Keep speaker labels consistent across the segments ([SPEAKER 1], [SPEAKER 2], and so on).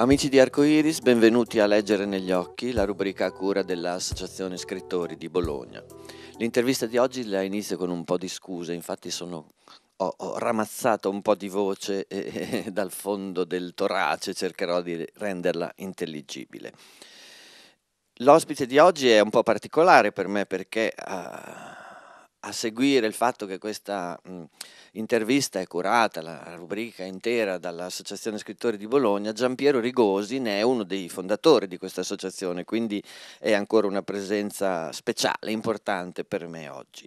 [SPEAKER 1] Amici di Arcoiris, benvenuti a Leggere negli occhi, la rubrica a cura dell'Associazione Scrittori di Bologna. L'intervista di oggi la inizio con un po' di scuse, infatti sono, ho, ho, ramazzato un po' di voce e, dal fondo del torace cercherò di renderla intelligibile. L'ospite di oggi è un po' particolare per me perché uh, a seguire il fatto che questa... Mh, intervista è curata la rubrica intera dall'Associazione Scrittori di Bologna, Giampiero Rigosi ne è uno dei fondatori di questa associazione, quindi è ancora una presenza speciale, importante per me oggi.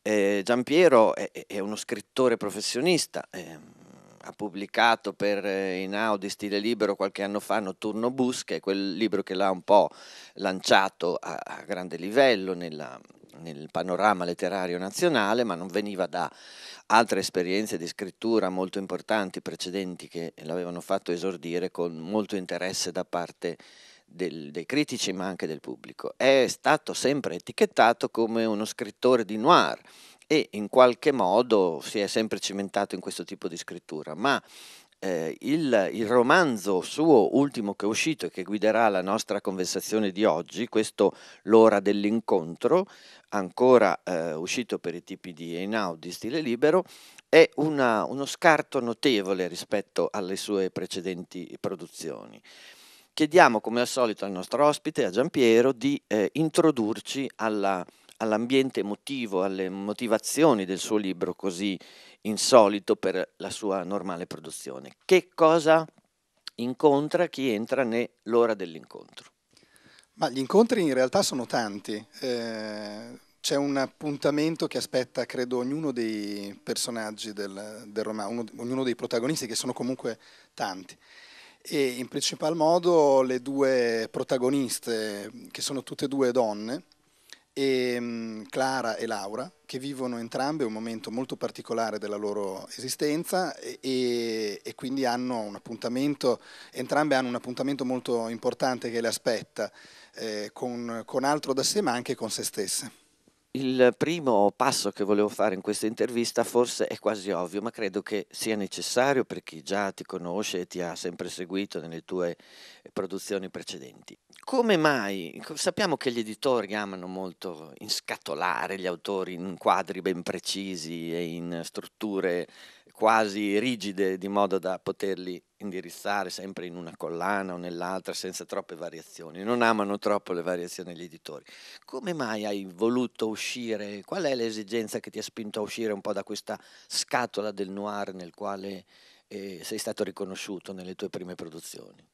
[SPEAKER 1] Eh, Giampiero è, è, uno scrittore professionista. Eh, ha pubblicato per eh, Inaudi Stile Libero qualche anno fa Notturno Bus, che è quel libro che l'ha un po' lanciato a, a grande livello nella, nel panorama letterario nazionale, ma non veniva da altre esperienze di scrittura molto importanti precedenti che l'avevano fatto esordire con molto interesse da parte del, dei critici ma anche del pubblico. È stato sempre etichettato come uno scrittore di noir e in qualche modo si è sempre cimentato in questo tipo di scrittura, ma eh, il, il, romanzo suo ultimo che è uscito e che guiderà la nostra conversazione di oggi, questo L'ora dell'incontro, ancora eh, uscito per i tipi di Einaudi di stile libero, è una, uno scarto notevole rispetto alle sue precedenti produzioni. Chiediamo come al solito al nostro ospite, a Giampiero, di eh, introdurci alla all'ambiente emotivo, alle motivazioni del suo libro così insolito per la sua normale produzione. Che cosa incontra chi entra nell'ora dell'incontro?
[SPEAKER 2] Ma gli incontri in realtà sono tanti. Eh, c'è un appuntamento che aspetta, credo, ognuno dei personaggi del, del romanzo, ognuno dei protagonisti, che sono comunque tanti e in principal modo le due protagoniste, che sono tutte e due donne, e um, Clara e Laura che vivono entrambe un momento molto particolare della loro esistenza e, e, quindi hanno un appuntamento, entrambe hanno un appuntamento molto importante che le aspetta eh, con, con altro da sé ma anche con se stesse.
[SPEAKER 1] Il primo passo che volevo fare in questa intervista forse è quasi ovvio, ma credo che sia necessario per chi già ti conosce e ti ha sempre seguito nelle tue produzioni precedenti. Come mai? Sappiamo che gli editori amano molto inscatolare gli autori in quadri ben precisi e in strutture quasi rigide, di modo da poterli indirizzare sempre in una collana o nell'altra senza troppe variazioni. Non amano troppo le variazioni gli editori. Come mai hai voluto uscire? Qual è l'esigenza che ti ha spinto a uscire un po' da questa scatola del noir nel quale eh, sei stato riconosciuto nelle tue prime produzioni?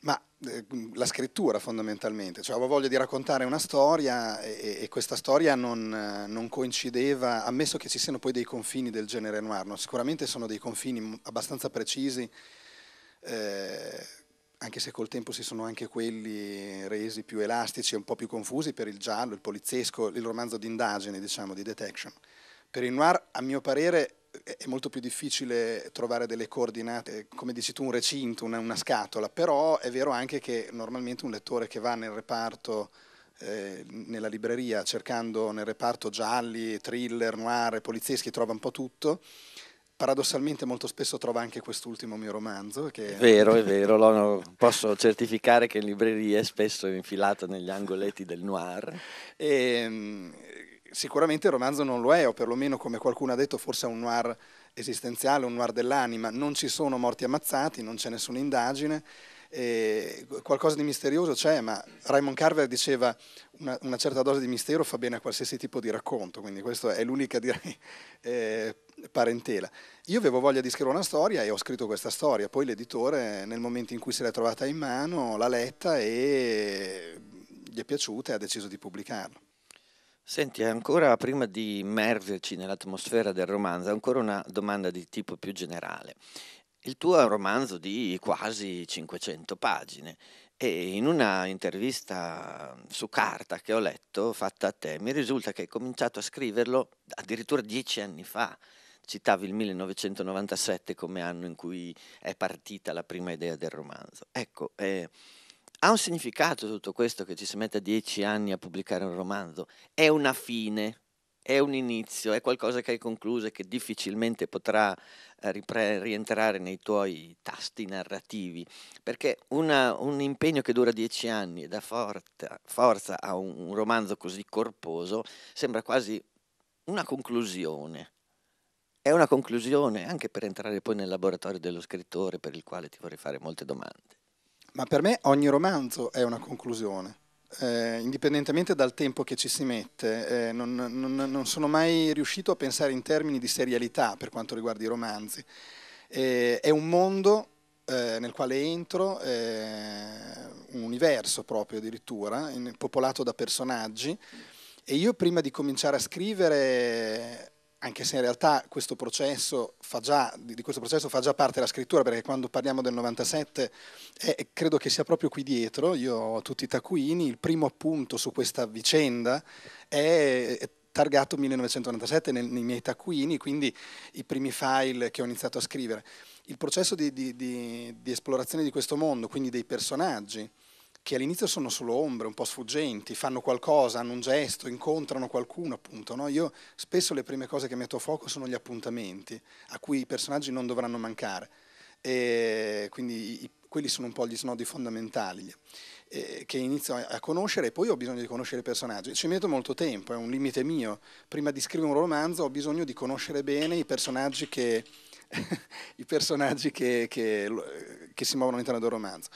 [SPEAKER 2] Ma eh, la scrittura fondamentalmente, cioè avevo voglia di raccontare una storia e, e questa storia non, non, coincideva, ammesso che ci siano poi dei confini del genere noir, no? sicuramente sono dei confini abbastanza precisi, eh, anche se col tempo si sono anche quelli resi più elastici e un po' più confusi per il giallo, il poliziesco, il romanzo d'indagine, diciamo, di detection. Per il noir, a mio parere, è molto più difficile trovare delle coordinate, come dici tu, un recinto, una, una scatola, però è vero anche che normalmente un lettore che va nel reparto eh, nella libreria cercando nel reparto gialli, thriller, noir, polizieschi, trova un po' tutto. Paradossalmente molto spesso trova anche quest'ultimo mio romanzo. Che... È vero, è
[SPEAKER 1] vero, lo,
[SPEAKER 2] posso certificare che in libreria è spesso infilato negli angoletti del noir. E, ehm, sicuramente il romanzo non lo è, o perlomeno come qualcuno ha detto forse è un noir esistenziale, un noir dell'anima, non ci sono morti ammazzati, non c'è nessuna indagine, qualcosa di misterioso c'è, ma Raymond Carver diceva una, una, certa dose di mistero fa bene a qualsiasi tipo di racconto, quindi questa è l'unica direi, eh, parentela. Io avevo voglia di scrivere una storia e ho scritto questa storia, poi l'editore nel momento in cui se l'è trovata in mano l'ha letta e gli è piaciuta e ha deciso di pubblicarla.
[SPEAKER 1] Senti, ancora prima di immergerci nell'atmosfera del romanzo, ancora una domanda di tipo più generale. Il tuo è un romanzo di quasi 500 pagine e in una intervista su carta che ho letto, fatta a te, mi risulta che hai cominciato a scriverlo addirittura dieci anni fa. Citavi il 1997 come anno in cui è partita la prima idea del romanzo. Ecco, eh, ha un significato tutto questo che ci si mette dieci anni a pubblicare un romanzo, è una fine, è un inizio, è qualcosa che hai concluso e che difficilmente potrà eh, ripre- rientrare nei tuoi tasti narrativi, perché una, un impegno che dura dieci anni e dà forza, forza a un, un romanzo così corposo sembra quasi una conclusione. È una conclusione anche per entrare poi nel laboratorio dello scrittore per il quale ti vorrei fare molte domande.
[SPEAKER 2] Ma per me ogni romanzo è una conclusione. Eh, indipendentemente dal tempo che ci si mette, eh, non, non, non, sono mai riuscito a pensare in termini di serialità per quanto riguarda i romanzi. Eh, è un mondo eh, nel quale entro, eh, un universo proprio addirittura, in, popolato da personaggi, e io prima di cominciare a scrivere anche se in realtà questo processo già, di questo processo fa già parte la scrittura, perché quando parliamo del 97 eh, eh, credo che sia proprio qui dietro, io ho tutti i taccuini, il primo appunto su questa vicenda è, è targato 1997 nei, nei miei taccuini, quindi i primi file che ho iniziato a scrivere. Il processo di, di, di, di esplorazione di questo mondo, quindi dei personaggi, che all'inizio sono solo ombre, un po' sfuggenti, fanno qualcosa, hanno un gesto, incontrano qualcuno, appunto. No? Io spesso le prime cose che metto a fuoco sono gli appuntamenti, a cui i personaggi non dovranno mancare. E quindi i, quelli sono un po' gli snodi fondamentali eh, che inizio a, a conoscere e poi ho bisogno di conoscere i personaggi. Ci metto molto tempo, è un limite mio. Prima di scrivere un romanzo ho bisogno di conoscere bene i personaggi che, i personaggi che, che, che si muovono all'interno del romanzo.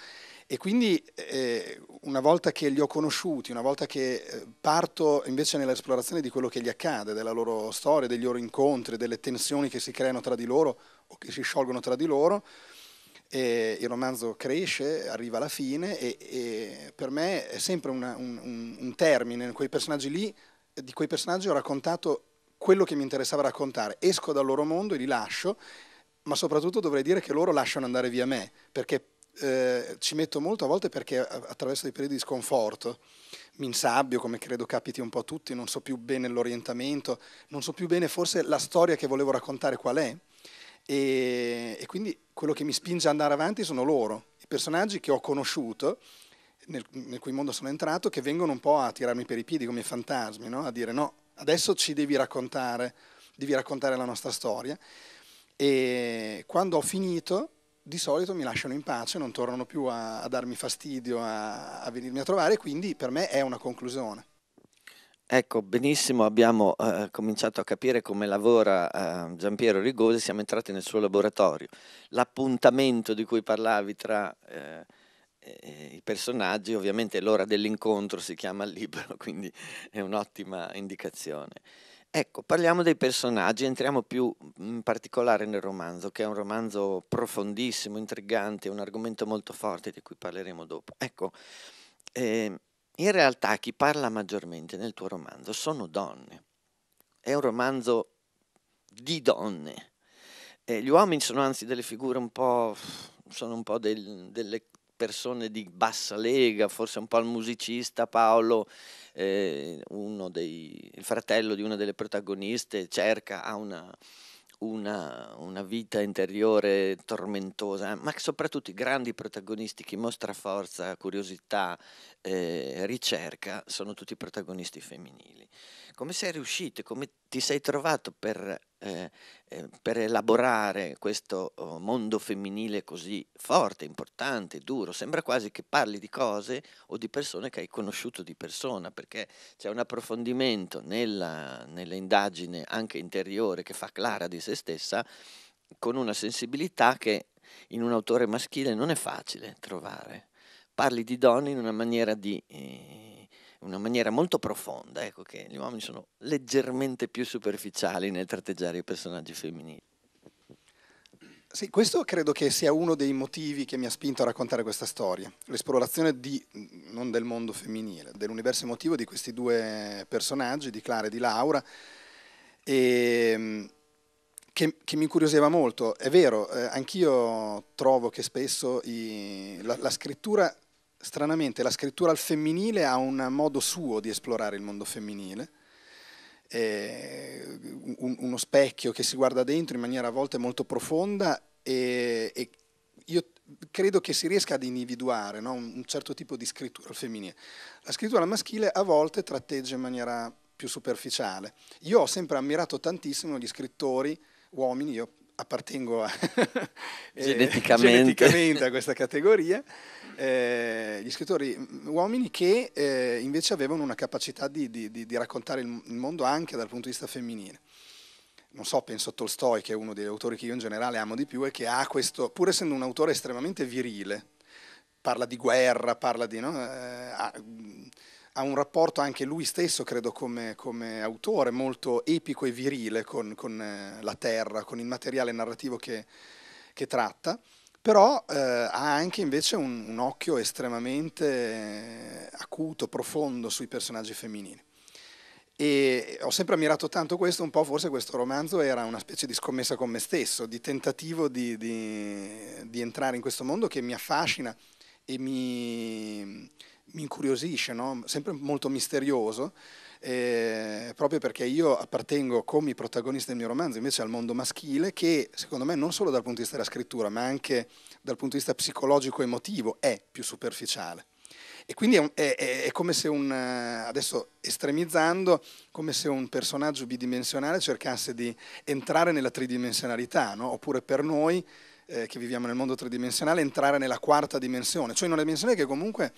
[SPEAKER 2] E quindi eh, una volta che li ho conosciuti, una volta che eh, parto invece nell'esplorazione di quello che gli accade, della loro storia, degli loro incontri, delle tensioni che si creano tra di loro o che si sciolgono tra di loro, eh, il romanzo cresce, arriva alla fine e, e per me è sempre una, un, un, termine, quei personaggi lì, di quei personaggi ho raccontato quello che mi interessava raccontare, esco dal loro mondo e li lascio, ma soprattutto dovrei dire che loro lasciano andare via me, perché eh, ci metto molto a volte perché attraverso dei periodi di sconforto mi insabbio, come credo capiti un po' a tutti, non so più bene l'orientamento, non so più bene forse la storia che volevo raccontare qual è. E, e quindi quello che mi spinge ad andare avanti sono loro, i personaggi che ho conosciuto, nel, nel, cui mondo sono entrato, che vengono un po' a tirarmi per i piedi come i fantasmi, no? a dire no, adesso ci devi raccontare, devi raccontare la nostra storia. E quando ho finito, di solito mi lasciano in pace, non tornano più a, a darmi fastidio, a, a, venirmi a trovare, quindi per me è una conclusione.
[SPEAKER 1] Ecco, benissimo, abbiamo eh, cominciato a capire come lavora eh, Giampiero Rigosi, siamo entrati nel suo laboratorio. L'appuntamento di cui parlavi tra eh, eh i personaggi, ovviamente l'ora dell'incontro si chiama il libro, quindi è un'ottima indicazione. Ecco, parliamo dei personaggi, entriamo più mhmm, in particolare nel romanzo, che è un romanzo profondissimo, intrigante, un argomento molto forte di cui parleremo dopo. Ecco, eh, in realtà chi parla maggiormente nel tuo romanzo sono donne. È un romanzo di donne. Eh, gli uomini sono anzi delle figure un po'... sono un po' del, delle persone di bassa lega, forse un po' il musicista Paolo, eh, dei, il fratello di una delle protagoniste, cerca, ha una, una, una, vita interiore tormentosa, ma soprattutto i grandi protagonisti, chi mostra forza, curiosità, eh, ricerca, sono tutti protagonisti femminili. Come sei riuscito, come ti sei trovato per eh, eh, per elaborare questo oh, mondo femminile così forte, importante, duro. Sembra quasi che parli di cose o di persone che hai conosciuto di persona, perché c'è un approfondimento nella, nell'indagine anche interiore che fa Clara di se stessa con una sensibilità che in un autore maschile non è facile trovare. Parli di donne in una maniera di... Eh, una maniera molto profonda, ecco che gli uomini sono leggermente più superficiali nel tratteggiare i personaggi femminili.
[SPEAKER 2] Sì, questo credo che sia uno dei motivi che mi ha spinto a raccontare questa storia, l'esplorazione di, non del mondo femminile, dell'universo emotivo di questi due personaggi, di Clara e di Laura, e, ehm, che, che, mi incuriosiva molto. È vero, eh, anch'io trovo che spesso i, la, la scrittura stranamente la scrittura al femminile ha un modo suo di esplorare il mondo femminile, eh, un, uno specchio che si guarda dentro in maniera a volte molto profonda e, e io credo che si riesca ad individuare no? un, un certo tipo di scrittura al femminile. La scrittura maschile a volte tratteggia in maniera più superficiale. Io ho sempre ammirato tantissimo gli scrittori uomini, io appartengo a eh, geneticamente. geneticamente. a questa categoria, eh, gli scrittori mm, uomini che eh, invece avevano una capacità di, di, di, raccontare il mondo anche dal punto di vista femminile. Non so, penso a Tolstoi, che è uno degli autori che io in generale amo di più e che ha questo, pur essendo un autore estremamente virile, parla di guerra, parla di... No, eh, ha un rapporto anche lui stesso, credo, come, come autore, molto epico e virile con, con, eh, la terra, con il materiale narrativo che, che tratta, però eh, ha anche invece un, un occhio estremamente eh, acuto, profondo sui personaggi femminili. E ho sempre ammirato tanto questo, un po' forse questo romanzo era una specie di scommessa con me stesso, di tentativo di, di, di entrare in questo mondo che mi affascina e mi, mi incuriosisce, no? sempre molto misterioso, eh, proprio perché io appartengo come protagonista del mio romanzo invece al mondo maschile che secondo me non solo dal punto di vista della scrittura ma anche dal punto di vista psicologico-emotivo è più superficiale. E quindi è, è, è, come se un, eh, adesso estremizzando, come se un personaggio bidimensionale cercasse di entrare nella tridimensionalità, no? oppure per noi eh, che viviamo nel mondo tridimensionale entrare nella quarta dimensione, cioè in una dimensione che comunque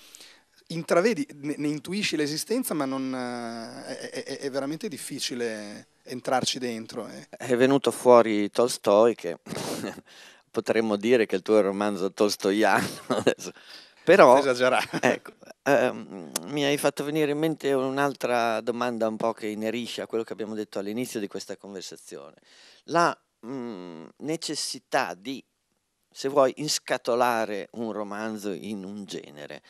[SPEAKER 2] intravedi, ne, ne intuisci l'esistenza, ma non, eh, è, è, è, veramente difficile entrarci dentro. Eh.
[SPEAKER 1] È venuto fuori Tolstoi, che potremmo dire che il tuo romanzo tolstoiano adesso. Però, ecco, ehm, mi hai fatto venire in mente un'altra domanda un po' che inerisce a quello che abbiamo detto all'inizio di questa conversazione. La mh, mm, necessità di, se vuoi, inscatolare un romanzo in un genere.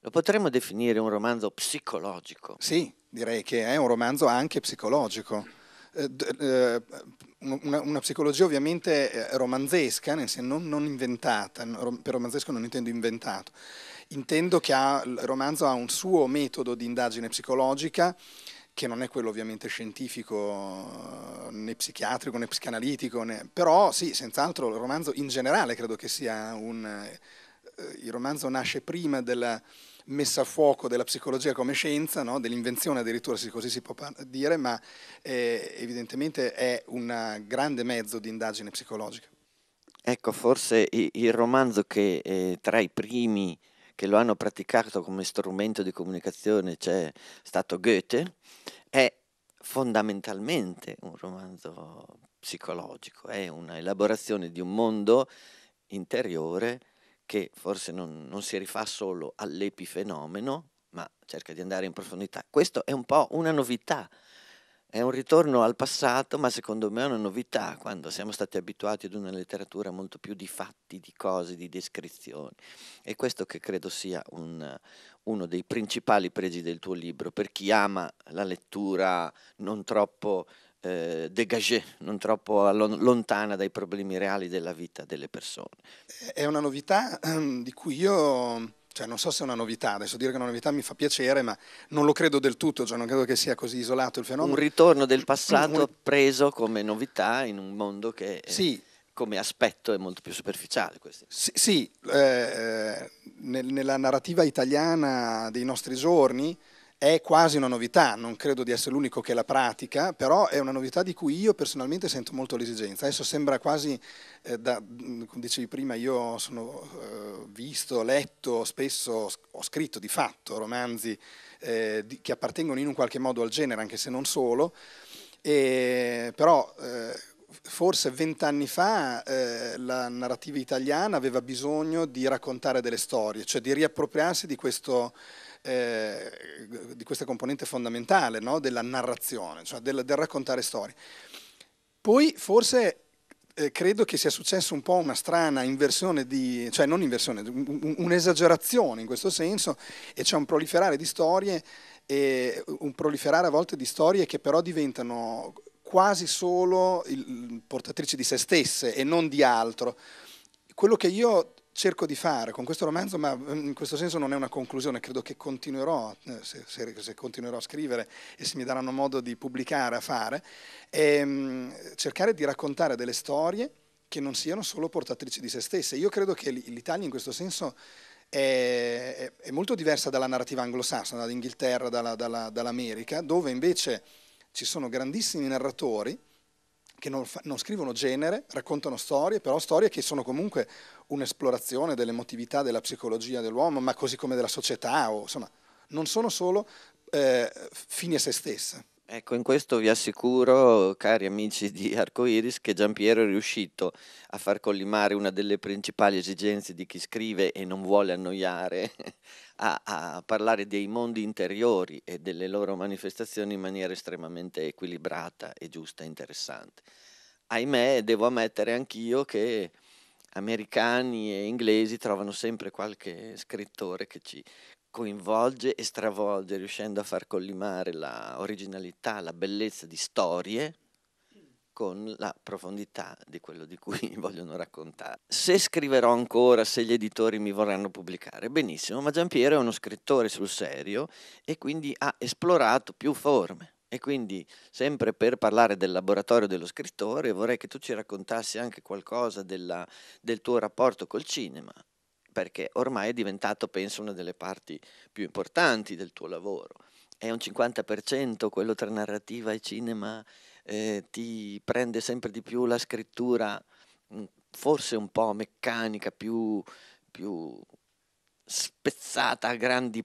[SPEAKER 1] Lo potremmo definire un romanzo psicologico?
[SPEAKER 2] Sì, direi che è un romanzo anche psicologico. Eh, eh, una, psicologia ovviamente eh, romanzesca, nel senso non, inventata, per romanzesco non intendo inventato, intendo che il romanzo ha un suo metodo di indagine psicologica che non è quello ovviamente scientifico né psichiatrico né psicanalitico, né, però sì, senz'altro il romanzo in generale credo che sia un eh, il romanzo nasce prima della messa a fuoco della psicologia come scienza, no? dell'invenzione addirittura, se così si può dire, ma eh, evidentemente è un grande mezzo di indagine psicologica.
[SPEAKER 1] Ecco, forse il romanzo che eh, tra i primi che lo hanno praticato come strumento di comunicazione c'è cioè, stato Goethe, è fondamentalmente un romanzo psicologico, è una elaborazione di un mondo interiore che forse non, non si rifà solo all'epifenomeno, ma cerca di andare in profondità. Questo è un po' una novità, è un ritorno al passato, ma secondo me è una novità, quando siamo stati abituati ad una letteratura molto più di fatti, di cose, di descrizioni. E questo che credo sia un, uno dei principali pregi del tuo libro, per chi ama la lettura non troppo eh, dégagée, non troppo lontana dai problemi reali della vita delle persone.
[SPEAKER 2] È una novità ehm, di cui io cioè, non so se è una novità, adesso dire che è una novità mi fa piacere, ma non lo credo del tutto, cioè non credo che sia così isolato il fenomeno. Un
[SPEAKER 1] ritorno del passato preso come novità in un mondo che eh, sì. come aspetto è molto più superficiale. Questi.
[SPEAKER 2] Sì, sì eh, nel, nella narrativa italiana dei nostri giorni è quasi una novità, non credo di essere l'unico che la pratica, però è una novità di cui io personalmente sento molto l'esigenza. Adesso sembra quasi, eh, da, mm, come dicevi prima, io sono eh, visto, letto, spesso ho scritto di fatto romanzi eh, di, che appartengono in un qualche modo al genere, anche se non solo, e, però eh, forse vent'anni fa eh, la narrativa italiana aveva bisogno di raccontare delle storie, cioè di riappropriarsi di questo eh, di questa componente fondamentale no? della narrazione, cioè del, del raccontare storie. Poi forse eh, credo che sia successo un po' una strana inversione di, cioè non inversione, un'esagerazione in questo senso e c'è un proliferare di storie e un proliferare a volte di storie che però diventano quasi solo portatrici di se stesse e non di altro. Quello che io cerco di fare con questo romanzo, ma mm, in questo senso non è una conclusione, credo che continuerò, eh, se, se, se continuerò a scrivere e se mi daranno modo di pubblicare, a fare, è, ehm, cercare di raccontare delle storie che non siano solo portatrici di se stesse. Io credo che l'Italia in questo senso è, è molto diversa dalla narrativa anglosassona, dall'Inghilterra, dalla, dalla, dall'America, dove invece ci sono grandissimi narratori che non, fa, non, scrivono genere, raccontano storie, però storie che sono comunque un'esplorazione dell'emotività, della psicologia dell'uomo, ma così come della società, o, insomma, non sono solo eh, fini a se stesse.
[SPEAKER 1] Ecco, in questo vi assicuro, cari amici di Arcoiris, che Giampiero è riuscito a far collimare una delle principali esigenze di chi scrive e non vuole annoiare, a, a parlare dei mondi interiori e delle loro manifestazioni in maniera estremamente equilibrata e giusta e interessante. Ahimè, devo ammettere anch'io che americani e inglesi trovano sempre qualche scrittore che ci coinvolge e stravolge, riuscendo a far collimare la originalità, la bellezza di storie con la profondità di quello di cui vogliono raccontare. Se scriverò ancora, se gli editori mi vorranno pubblicare, benissimo, ma Giampiero è uno scrittore sul serio e quindi ha esplorato più forme. E quindi, sempre per parlare del laboratorio dello scrittore, vorrei che tu ci raccontassi anche qualcosa della, del tuo rapporto col cinema perché ormai è diventato, penso, una delle parti più importanti del tuo lavoro. È un 50% quello tra narrativa e cinema, eh, ti prende sempre di più la scrittura, mm, forse un po' meccanica, più, più spezzata a grandi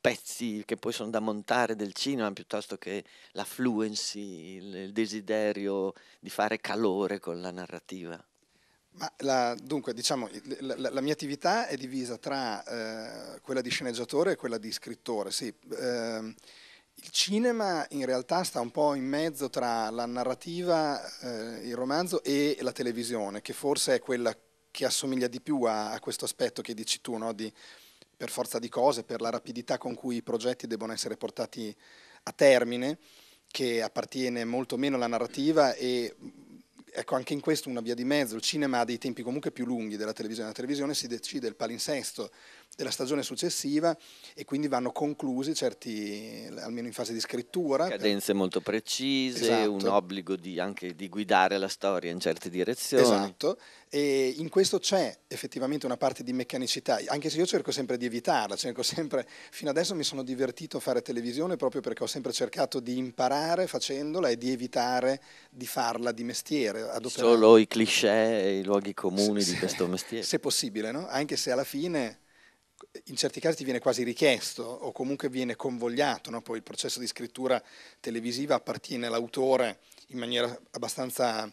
[SPEAKER 1] pezzi che poi sono da montare del cinema piuttosto che la fluency, il desiderio di fare calore con la narrativa.
[SPEAKER 2] La, dunque, diciamo, la, la, mia attività è divisa tra eh, quella di sceneggiatore e quella di scrittore. Sì, eh, il cinema in realtà sta un po' in mezzo tra la narrativa, eh, il romanzo e la televisione, che forse è quella che assomiglia di più a, a questo aspetto che dici tu, no? di, per forza di cose, per la rapidità con cui i progetti debbono essere portati a termine, che appartiene molto meno alla narrativa e Ecco, anche in questo una via di mezzo, il cinema ha dei tempi comunque più lunghi della televisione, la televisione si decide il palinsesto della stagione successiva e quindi vanno conclusi certi, almeno in fase di scrittura. Cadenze
[SPEAKER 1] molto precise, esatto. un obbligo di, anche di guidare la storia in certe direzioni. Esatto,
[SPEAKER 2] e in questo c'è effettivamente una parte di meccanicità, anche se io cerco sempre di evitarla, cerco sempre, fino adesso mi sono divertito a fare televisione proprio perché ho sempre cercato di imparare facendola e di evitare di farla di mestiere. Adoperare. Solo i
[SPEAKER 1] cliché e i luoghi comuni se, di questo mestiere.
[SPEAKER 2] Se possibile, no? anche se alla fine in certi casi ti viene quasi richiesto o comunque viene convogliato, no? poi il processo di scrittura televisiva appartiene all'autore in maniera abbastanza,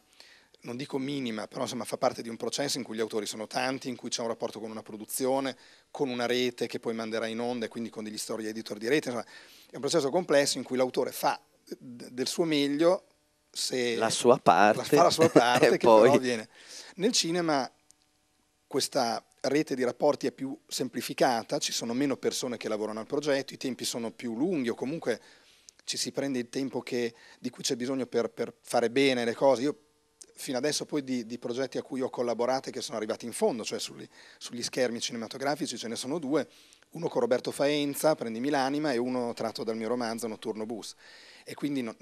[SPEAKER 2] non dico minima, però insomma fa parte di un processo in cui gli autori sono tanti, in cui c'è un rapporto con una produzione, con una rete che poi manderà in onda e quindi con degli story editor di rete, insomma è un processo complesso in cui l'autore fa del suo meglio se la sua parte, la, fa la sua parte che poi... però viene. Nel cinema questa rete di rapporti è più semplificata, ci sono meno persone che lavorano al progetto, i tempi sono più lunghi o comunque ci si prende il tempo che, di cui c'è bisogno per, per, fare bene le cose. Io fino adesso poi di, di, progetti a cui ho collaborato e che sono arrivati in fondo, cioè sugli, sugli schermi cinematografici ce ne sono due, uno con Roberto Faenza, Prendimi l'anima, e uno tratto dal mio romanzo Notturno Bus. E quindi no,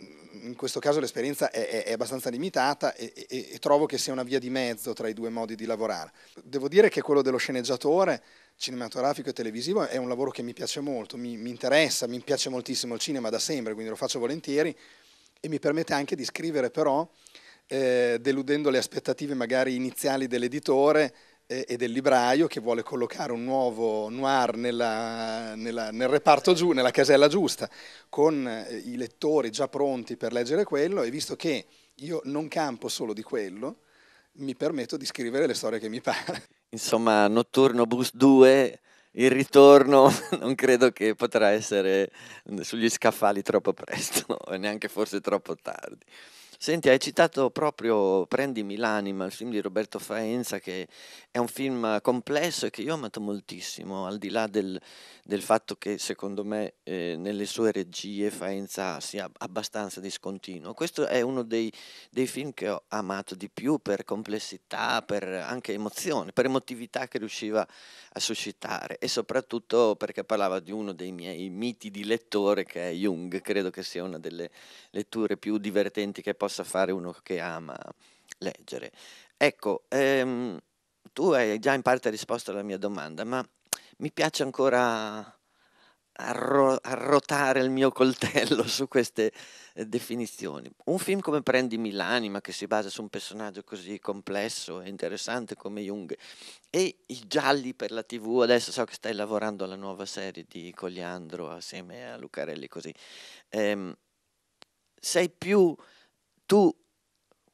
[SPEAKER 2] in questo caso l'esperienza è, è, è abbastanza limitata e, e, e, trovo che sia una via di mezzo tra i due modi di lavorare. Devo dire che quello dello sceneggiatore cinematografico e televisivo è un lavoro che mi piace molto, mi, mi interessa, mi piace moltissimo il cinema da sempre, quindi lo faccio volentieri e mi permette anche di scrivere però, eh, deludendo le aspettative magari iniziali dell'editore, e del libraio che vuole collocare un nuovo noir nella, nella, nel reparto giù, nella casella giusta, con eh, i lettori già pronti per leggere quello e visto che io non campo solo di quello, mi permetto di scrivere le storie che mi pare.
[SPEAKER 1] Insomma, Notturno Bus 2, il ritorno non credo che potrà essere mm, sugli scaffali troppo presto e neanche forse troppo tardi. Senti, hai citato proprio Prendimi l'anima, il film di Roberto Faenza, che è un film complesso e che io ho amato moltissimo, al di là del, del fatto che secondo me eh, nelle sue regie Faenza sia abbastanza discontinuo. Questo è uno dei, dei film che ho amato di più per complessità, per anche emozione, per emotività che riusciva a a suscitare e soprattutto perché parlava di uno dei miei miti di lettore che è Jung, credo che sia una delle letture più divertenti che possa fare uno che ama leggere. Ecco, ehm, tu hai già in parte risposto alla mia domanda, ma mi piace ancora arrotare il mio coltello su queste eh, definizioni. Un film come Prendimi l'anima, che si basa su un personaggio così complesso e interessante come Jung, e i gialli per la TV, adesso so che stai lavorando alla nuova serie di Cogliandro assieme a Lucarelli, così. Ehm, sei più tu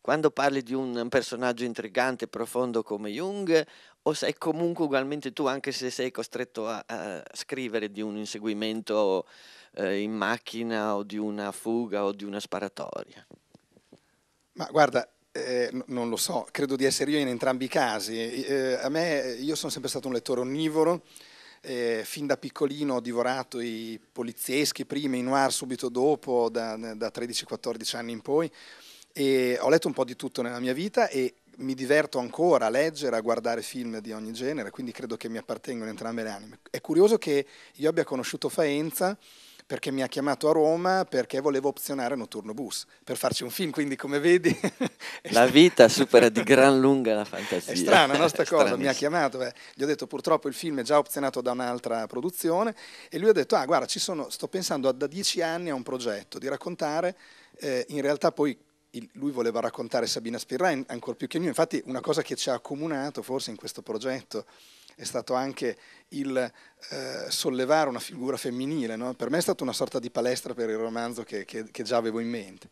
[SPEAKER 1] quando parli di un personaggio intrigante e profondo come Jung o sei comunque ugualmente tu, anche se sei costretto a, a scrivere di un inseguimento eh, in macchina o di una fuga o di una sparatoria?
[SPEAKER 2] Ma guarda, eh, non lo so, credo di essere io in entrambi i casi. Eh, a me, io sono sempre stato un lettore onnivoro. Eh, fin da piccolino ho divorato i polizieschi prima, i noir subito dopo, da, da 13-14 anni in poi. E ho letto un po' di tutto nella mia vita e mi diverto ancora a leggere, a guardare film di ogni genere, quindi credo che mi appartengono entrambe le anime. È curioso che io abbia conosciuto Faenza perché mi ha chiamato a Roma perché volevo opzionare Notturno Bus per farci un film, quindi come vedi...
[SPEAKER 1] la vita supera di gran lunga la fantasia. È strana no, sta cosa, mi ha
[SPEAKER 2] chiamato, beh. gli ho detto purtroppo il film è già opzionato da un'altra produzione e lui ha detto ah guarda sono, sto pensando da dieci anni a un progetto di raccontare eh, in realtà poi lui voleva raccontare Sabina Spirra ancora più che noi, infatti una cosa che ci ha accomunato forse in questo progetto è stato anche il eh, sollevare una figura femminile, no? per me è stata una sorta di palestra per il romanzo che, che, che già avevo in mente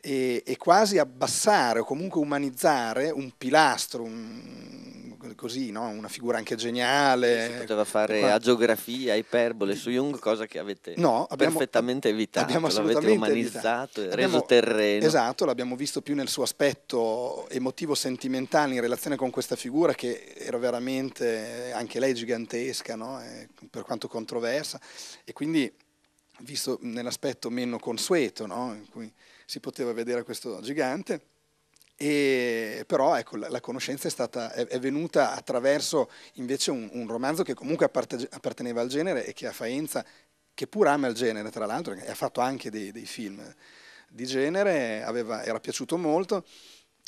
[SPEAKER 2] e, e quasi abbassare o comunque umanizzare un pilastro, un, così, no? una figura anche geniale.
[SPEAKER 1] Si poteva fare Qua... agiografia, iperbole su Jung, cosa che avete no, abbiamo, perfettamente evitato. Abbiamo l'avete umanizzato, evitato. reso abbiamo, terreno.
[SPEAKER 2] Esatto, l'abbiamo visto più nel suo aspetto emotivo-sentimentale in relazione con questa figura che era veramente anche lei gigantesca, no? per quanto controversa. E quindi visto nell'aspetto meno consueto, no? in cui si poteva vedere questo gigante. E, però ecco, la, la, conoscenza è, stata, è, è, venuta attraverso invece un, un romanzo che comunque apparteneva al genere e che a Faenza, che pur ama il genere tra l'altro, e ha fatto anche dei, dei film di genere, aveva, era piaciuto molto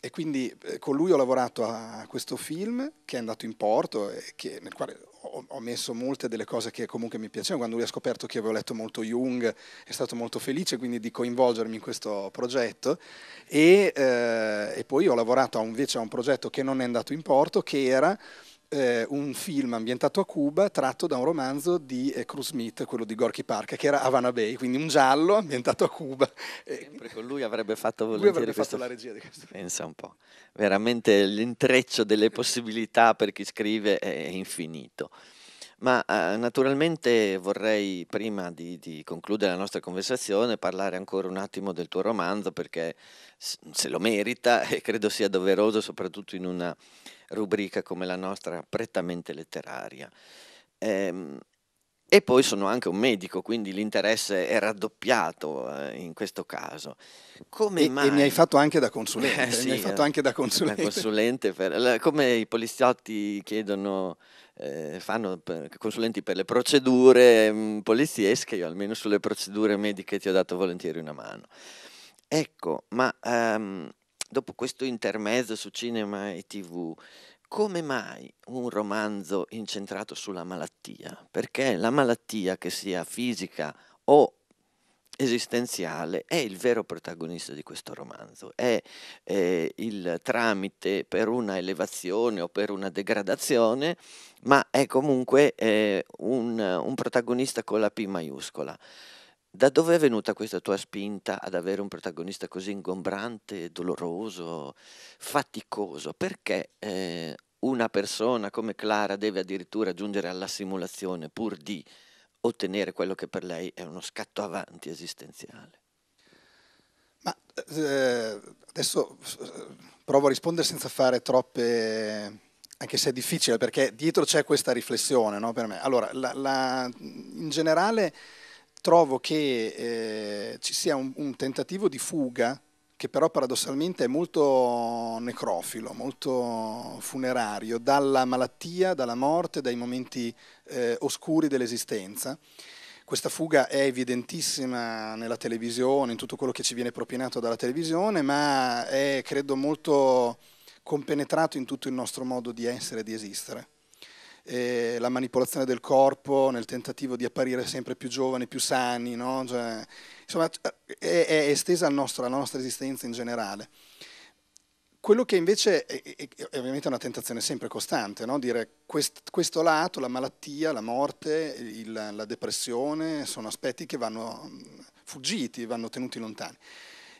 [SPEAKER 2] e quindi eh, con lui ho lavorato a questo film che è andato in porto, che, nel quale ho, messo molte delle cose che comunque mi piacevano. Quando lui ha scoperto che avevo letto molto Jung è stato molto felice quindi di coinvolgermi in questo progetto e, eh, e poi ho lavorato invece a un progetto che non è andato in porto che era eh, un film ambientato a Cuba tratto da un romanzo di eh, Cruz Smith, quello di Gorky Park, che era Havana Bay, quindi un giallo ambientato a Cuba. Sempre con lui avrebbe fatto volentieri avrebbe questo... fatto la regia di
[SPEAKER 1] questo. Pensa un po', veramente l'intreccio delle possibilità per chi scrive è infinito. Ma eh, naturalmente vorrei, prima di, di, concludere la nostra conversazione, parlare ancora un attimo del tuo romanzo perché se lo merita e credo sia doveroso, soprattutto in una rubrica come la nostra prettamente letteraria. Ehm, e poi sono anche un medico, quindi l'interesse è raddoppiato eh, in questo caso.
[SPEAKER 2] Come e, mai... e mi hai fatto anche da consulente. Eh, sì, mi hai fatto anche da consulente. Eh, da
[SPEAKER 1] consulente per... Come i poliziotti chiedono eh, fanno per, consulenti per le procedure mh, mm, poliziesche, io almeno sulle procedure mediche ti ho dato volentieri una mano. Ecco, ma um, dopo questo intermezzo su cinema e tv, come mai un romanzo incentrato sulla malattia? Perché la malattia, che sia fisica o esistenziale è il vero protagonista di questo romanzo, è eh, il tramite per una elevazione o per una degradazione, ma è comunque eh, un, un protagonista con la P maiuscola. Da dove è venuta questa tua spinta ad avere un protagonista così ingombrante, doloroso, faticoso? Perché eh, una persona come Clara deve addirittura giungere alla simulazione pur di ottenere quello che per lei è uno scatto avanti esistenziale.
[SPEAKER 2] Ma eh, adesso eh, provo a rispondere senza fare troppe, anche se è difficile, perché dietro c'è questa riflessione no, per me. Allora, la, la, in generale trovo che eh, ci sia un, un tentativo di fuga che però paradossalmente è molto necrofilo, molto funerario, dalla malattia, dalla morte, dai momenti eh, oscuri dell'esistenza. Questa fuga è evidentissima nella televisione, in tutto quello che ci viene propinato dalla televisione, ma è credo molto compenetrato in tutto il nostro modo di essere e di esistere eh, la manipolazione del corpo nel tentativo di apparire sempre più giovani, più sani, no? cioè, insomma è, è estesa nostro, alla nostra esistenza in generale. Quello che invece è, è, è ovviamente una tentazione sempre costante, no? dire quest, questo lato, la malattia, la morte, il, la depressione, sono aspetti che vanno mm, fuggiti, vanno tenuti lontani.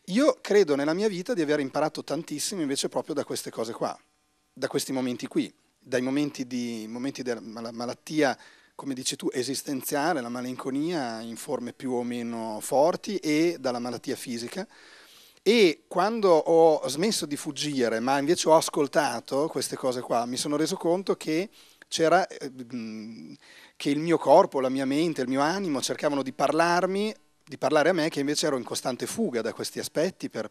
[SPEAKER 2] Io credo nella mia vita di aver imparato tantissimo invece proprio da queste cose qua, da questi momenti qui dai momenti di momenti della malattia, come dici tu, esistenziale, la malinconia in forme più o meno forti e dalla malattia fisica. E quando ho smesso di fuggire, ma invece ho ascoltato queste cose qua, mi sono reso conto che c'era eh, che il mio corpo, la mia mente, il mio animo cercavano di parlarmi, di parlare a me che invece ero in costante fuga da questi aspetti per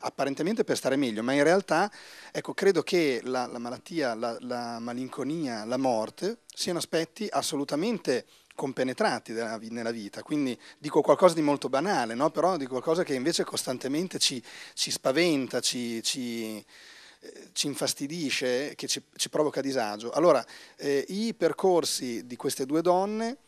[SPEAKER 2] apparentemente per stare meglio, ma in realtà ecco, credo che la, la malattia, la, la, malinconia, la morte siano aspetti assolutamente compenetrati della, nella vita, quindi dico qualcosa di molto banale, no? però di qualcosa che invece costantemente ci, ci spaventa, ci, ci eh, ci infastidisce, che ci, ci provoca disagio. Allora, eh, i percorsi di queste due donne,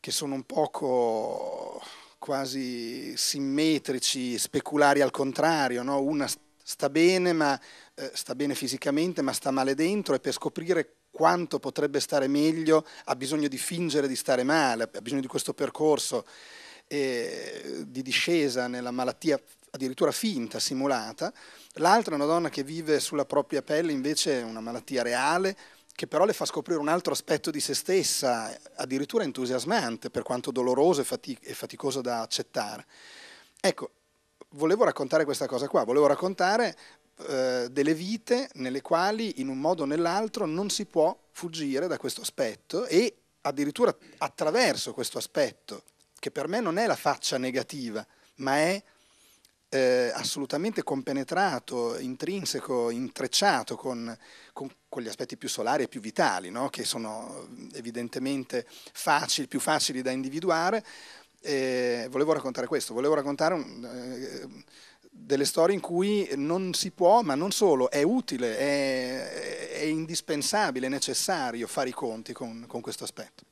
[SPEAKER 2] che sono un poco quasi simmetrici, speculari al contrario, no? una sta bene, ma, eh, sta bene fisicamente, ma sta male dentro e per scoprire quanto potrebbe stare meglio ha bisogno di fingere di stare male, ha bisogno di questo percorso eh, di discesa nella malattia addirittura finta, simulata. L'altra è una donna che vive sulla propria pelle invece una malattia reale, che però le fa scoprire un altro aspetto di se stessa, addirittura entusiasmante, per quanto doloroso e, fati- e faticoso da accettare. Ecco, volevo raccontare questa cosa qua, volevo raccontare eh, delle vite nelle quali in un modo o nell'altro non si può fuggire da questo aspetto e addirittura attraverso questo aspetto, che per me non è la faccia negativa, ma è eh, assolutamente compenetrato, intrinseco, intrecciato con, con, con, gli aspetti più solari e più vitali, no? che sono evidentemente facili, più facili da individuare. Eh, volevo raccontare questo, volevo raccontare un, eh, delle storie in cui non si può, ma non solo, è utile, è, è indispensabile, è necessario fare i conti con, con questo aspetto.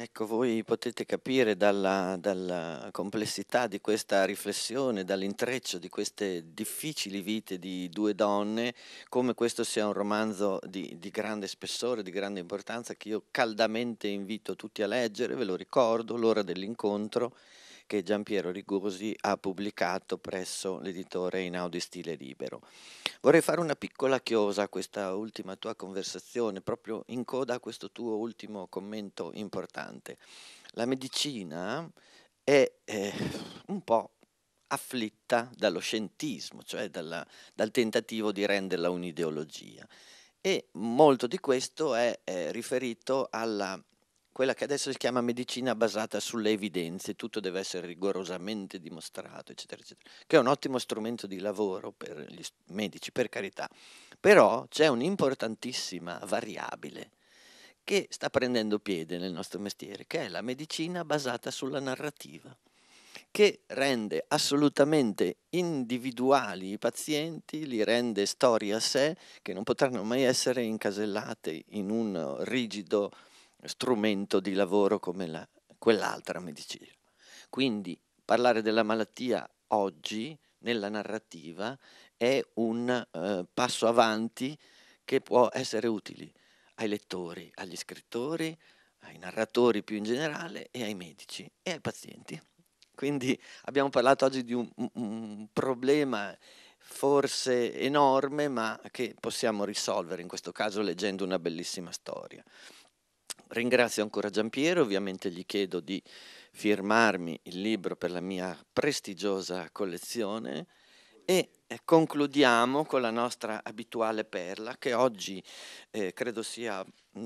[SPEAKER 1] Ecco, voi potete capire dalla, dalla complessità di questa riflessione, dall'intreccio di queste difficili vite di due donne, come questo sia un romanzo di, di grande spessore, di grande importanza, che io caldamente invito tutti a leggere, ve lo ricordo, l'ora dell'incontro che Giampiero Rigursi ha pubblicato presso l'editore in Inaudi Stile Libero. Vorrei fare una piccola chiosa a questa ultima tua conversazione, proprio in coda a questo tuo ultimo commento importante. La medicina è eh, un po' afflitta dallo scientismo, cioè dalla, dal tentativo di renderla un'ideologia. E molto di questo è, è eh, riferito alla quella che adesso si chiama medicina basata sulle evidenze, tutto deve essere rigorosamente dimostrato, eccetera, eccetera, che è un ottimo strumento di lavoro per gli medici, per carità. Però c'è un'importantissima variabile che sta prendendo piede nel nostro mestiere, che è la medicina basata sulla narrativa che rende assolutamente individuali i pazienti, li rende storie a sé che non potranno mai essere incasellate in un rigido strumento di lavoro come la, quell'altra medicina. Quindi parlare della malattia oggi nella narrativa è un eh, passo avanti che può essere utile ai lettori, agli scrittori, ai narratori più in generale e ai medici e ai pazienti. Quindi abbiamo parlato oggi di un, un problema forse enorme, ma che possiamo risolvere, in questo caso leggendo una bellissima storia. Ringrazio ancora Giampiero, ovviamente gli chiedo di firmarmi il libro per la mia prestigiosa collezione e eh, concludiamo con la nostra abituale perla che oggi eh, credo sia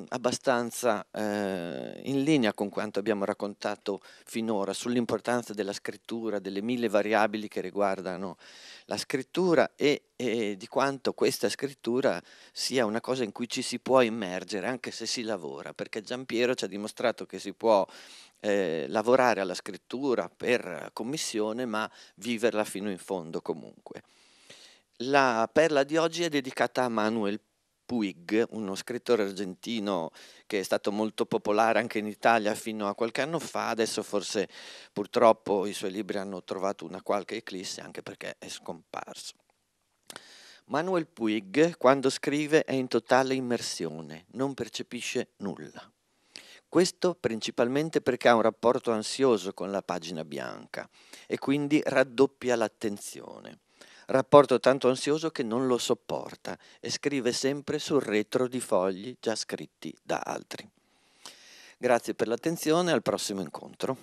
[SPEAKER 1] abbastanza eh, in linea con quanto abbiamo raccontato finora sull'importanza della scrittura, delle mille variabili che riguardano la scrittura e, e, di quanto questa scrittura sia una cosa in cui ci si può immergere anche se si lavora, perché Giampiero ci ha dimostrato che si può eh, lavorare alla scrittura per commissione ma viverla fino in fondo comunque. La perla di oggi è dedicata a Manuel Puig, uno scrittore argentino che è stato molto popolare anche in Italia fino a qualche anno fa, adesso forse purtroppo i suoi libri hanno trovato una qualche eclisse anche perché è scomparso. Manuel Puig, quando scrive, è in totale immersione, non percepisce nulla. Questo principalmente perché ha un rapporto ansioso con la pagina bianca e quindi raddoppia l'attenzione rapporto tanto ansioso che non lo sopporta e scrive sempre sul retro di fogli già scritti da altri. Grazie per l'attenzione, al prossimo incontro.